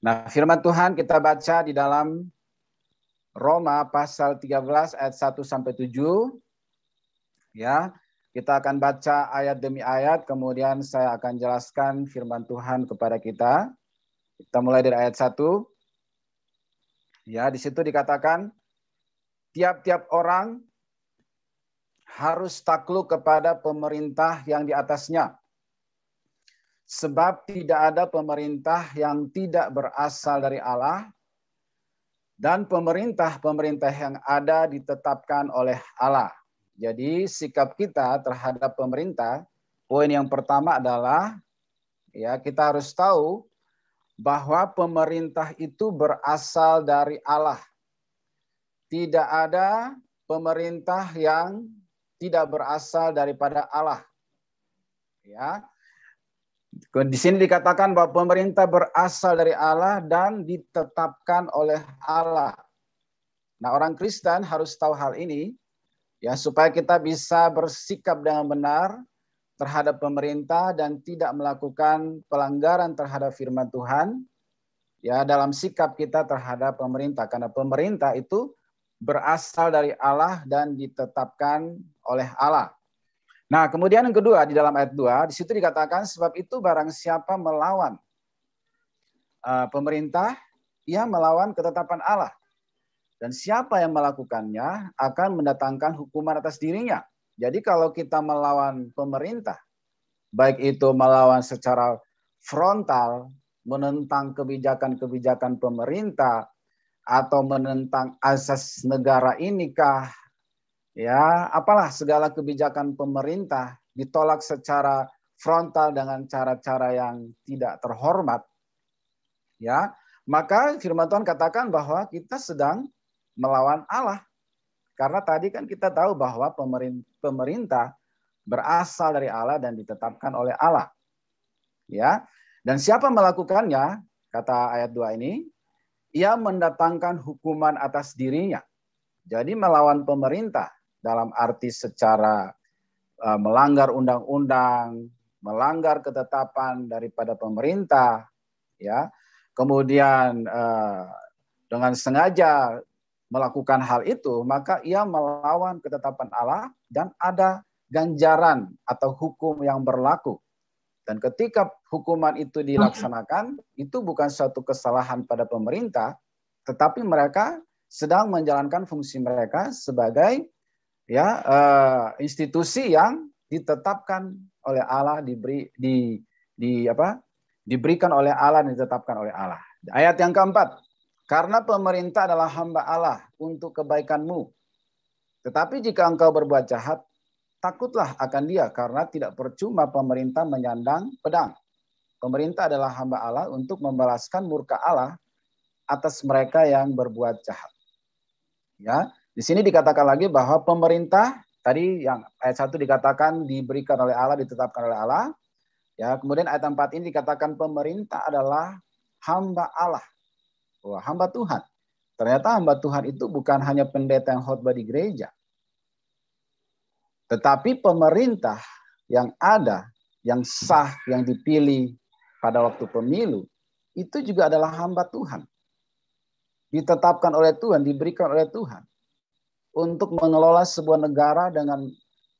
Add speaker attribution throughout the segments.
Speaker 1: Nah, firman Tuhan kita baca di dalam Roma pasal 13 ayat 1 sampai 7. Ya, kita akan baca ayat demi ayat, kemudian saya akan jelaskan firman Tuhan kepada kita. Kita mulai dari ayat 1. Ya, di situ dikatakan tiap-tiap orang harus takluk kepada pemerintah yang di atasnya Sebab tidak ada pemerintah yang tidak berasal dari Allah, dan pemerintah-pemerintah yang ada ditetapkan oleh Allah. Jadi sikap kita terhadap pemerintah, poin yang pertama adalah ya kita harus tahu bahwa pemerintah itu berasal dari Allah. Tidak ada pemerintah yang tidak berasal daripada Allah. Ya. Di sini dikatakan bahwa pemerintah berasal dari Allah dan ditetapkan oleh Allah. Nah, orang Kristen harus tahu hal ini ya supaya kita bisa bersikap dengan benar terhadap pemerintah dan tidak melakukan pelanggaran terhadap firman Tuhan ya dalam sikap kita terhadap pemerintah karena pemerintah itu berasal dari Allah dan ditetapkan oleh Allah. Nah, kemudian yang kedua di dalam ayat 2, di situ dikatakan sebab itu barang siapa melawan uh, pemerintah, ia melawan ketetapan Allah. Dan siapa yang melakukannya akan mendatangkan hukuman atas dirinya. Jadi kalau kita melawan pemerintah, baik itu melawan secara frontal, menentang kebijakan-kebijakan pemerintah, atau menentang asas negara inikah, ya apalah segala kebijakan pemerintah ditolak secara frontal dengan cara-cara yang tidak terhormat ya maka firman Tuhan katakan bahwa kita sedang melawan Allah karena tadi kan kita tahu bahwa pemerintah berasal dari Allah dan ditetapkan oleh Allah ya dan siapa melakukannya kata ayat 2 ini ia mendatangkan hukuman atas dirinya jadi melawan pemerintah dalam arti secara uh, melanggar undang-undang, melanggar ketetapan daripada pemerintah, ya. Kemudian uh, dengan sengaja melakukan hal itu, maka ia melawan ketetapan Allah dan ada ganjaran atau hukum yang berlaku. Dan ketika hukuman itu dilaksanakan, itu bukan suatu kesalahan pada pemerintah, tetapi mereka sedang menjalankan fungsi mereka sebagai ya uh, institusi yang ditetapkan oleh Allah diberi di di apa diberikan oleh Allah ditetapkan oleh Allah. Ayat yang keempat, karena pemerintah adalah hamba Allah untuk kebaikanmu. Tetapi jika engkau berbuat jahat, takutlah akan dia karena tidak percuma pemerintah menyandang pedang. Pemerintah adalah hamba Allah untuk membalaskan murka Allah atas mereka yang berbuat jahat. Ya, di sini dikatakan lagi bahwa pemerintah tadi yang ayat 1 dikatakan diberikan oleh Allah, ditetapkan oleh Allah. Ya, kemudian ayat 4 ini dikatakan pemerintah adalah hamba Allah. Wah, hamba Tuhan. Ternyata hamba Tuhan itu bukan hanya pendeta yang khotbah di gereja. Tetapi pemerintah yang ada, yang sah, yang dipilih pada waktu pemilu, itu juga adalah hamba Tuhan. Ditetapkan oleh Tuhan, diberikan oleh Tuhan untuk mengelola sebuah negara dengan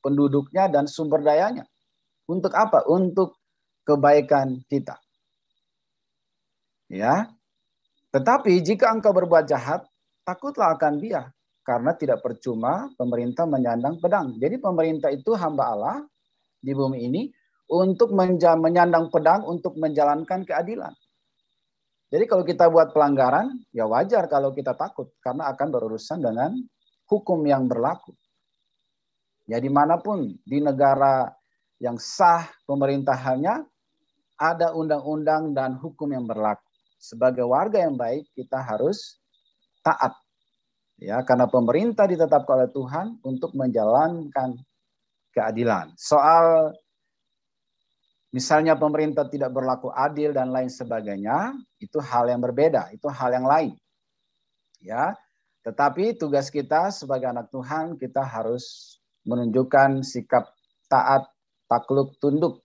Speaker 1: penduduknya dan sumber dayanya. Untuk apa? Untuk kebaikan kita. Ya. Tetapi jika engkau berbuat jahat, takutlah akan dia karena tidak percuma pemerintah menyandang pedang. Jadi pemerintah itu hamba Allah di bumi ini untuk menyandang pedang untuk menjalankan keadilan. Jadi kalau kita buat pelanggaran, ya wajar kalau kita takut karena akan berurusan dengan hukum yang berlaku. Ya dimanapun di negara yang sah pemerintahannya, ada undang-undang dan hukum yang berlaku. Sebagai warga yang baik, kita harus taat. Ya, karena pemerintah ditetapkan oleh Tuhan untuk menjalankan keadilan. Soal misalnya pemerintah tidak berlaku adil dan lain sebagainya, itu hal yang berbeda, itu hal yang lain. Ya, tetapi tugas kita sebagai anak Tuhan, kita harus menunjukkan sikap taat, takluk, tunduk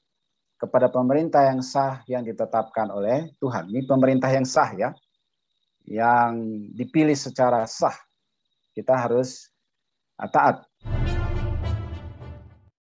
Speaker 1: kepada pemerintah yang sah yang ditetapkan oleh Tuhan. Ini pemerintah yang sah ya, yang dipilih secara sah. Kita harus taat.